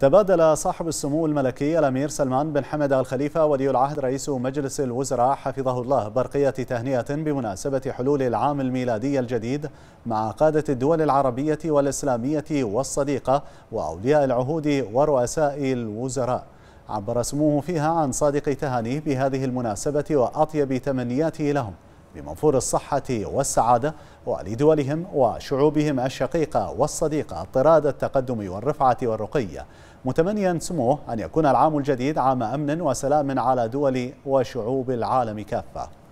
تبادل صاحب السمو الملكي الأمير سلمان بن حمد الخليفة ولي العهد رئيس مجلس الوزراء حفظه الله برقية تهنئة بمناسبة حلول العام الميلادي الجديد مع قادة الدول العربية والإسلامية والصديقة وأولياء العهود ورؤساء الوزراء عبر سموه فيها عن صادق تهانيه بهذه المناسبة وأطيب تمنياته لهم بمنفور الصحة والسعادة ولدولهم وشعوبهم الشقيقة والصديقة طراد التقدم والرفعة والرقي متمنيا سموه أن يكون العام الجديد عام أمن وسلام على دول وشعوب العالم كافة